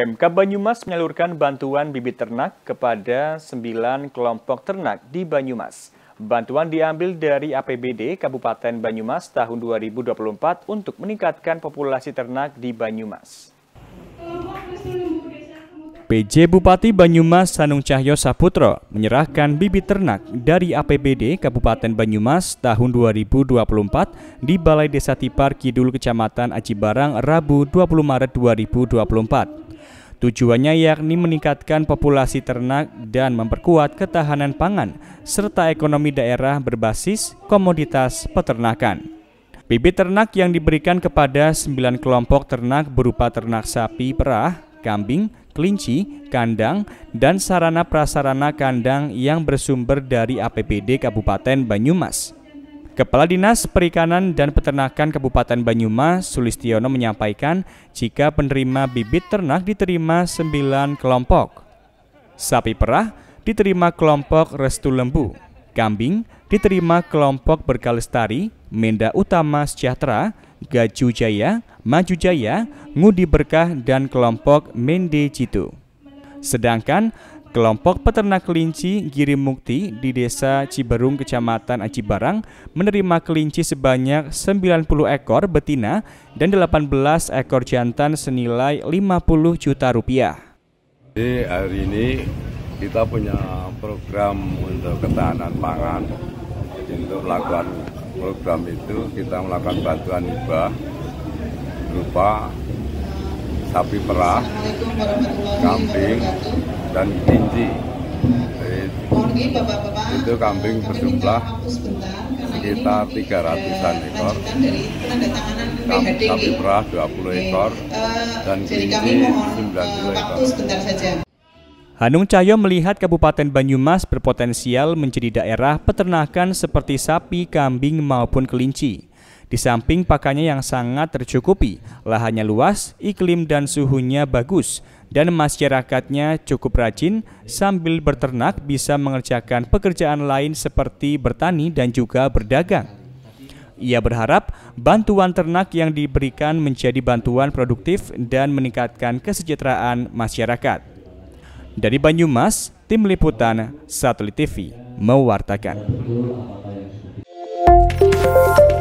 Pemkab Banyumas menyalurkan bantuan bibit ternak kepada 9 kelompok ternak di Banyumas. Bantuan diambil dari APBD Kabupaten Banyumas tahun 2024 untuk meningkatkan populasi ternak di Banyumas. PJ Bupati Banyumas Sanung Cahyo Saputro menyerahkan bibit ternak dari APBD Kabupaten Banyumas tahun 2024 di Balai Desa Tipar Kidul Kecamatan Barang Rabu 20 Maret 2024. Tujuannya yakni meningkatkan populasi ternak dan memperkuat ketahanan pangan serta ekonomi daerah berbasis komoditas peternakan. Bibit ternak yang diberikan kepada 9 kelompok ternak berupa ternak sapi perah, kambing, kelinci, kandang, dan sarana prasarana kandang yang bersumber dari APBD Kabupaten Banyumas. Kepala Dinas Perikanan dan Peternakan Kabupaten Banyumas, Sulistiono menyampaikan jika penerima bibit ternak diterima 9 kelompok. Sapi perah diterima kelompok Restu Lembu, kambing diterima kelompok Berkalestari, Menda Utama Sejahtera, Gaju Jaya, Maju Jaya, Ngudi Berkah, dan kelompok Mende Jitu. Sedangkan Kelompok peternak kelinci Giri Mukti di Desa Ciberung, Kecamatan Barang menerima kelinci sebanyak 90 ekor betina dan 18 ekor jantan senilai 50 juta rupiah. Jadi hari ini kita punya program untuk ketahanan pangan. Jadi untuk melakukan program itu kita melakukan bantuan hibah berupa sapi perah, kambing, dan kelinci. Itu kambing berjumlah sekitar 300-an ekor, sapi perah 20 ekor, dan kelinci 90 eh, ekor. Hanung Cahyo melihat Kabupaten Banyumas berpotensial menjadi daerah peternakan seperti sapi, kambing maupun kelinci. Di samping pakannya yang sangat tercukupi, lahannya luas, iklim dan suhunya bagus, dan masyarakatnya cukup rajin sambil berternak bisa mengerjakan pekerjaan lain seperti bertani dan juga berdagang. Ia berharap bantuan ternak yang diberikan menjadi bantuan produktif dan meningkatkan kesejahteraan masyarakat. Dari Banyumas, Tim Liputan Satelit TV mewartakan.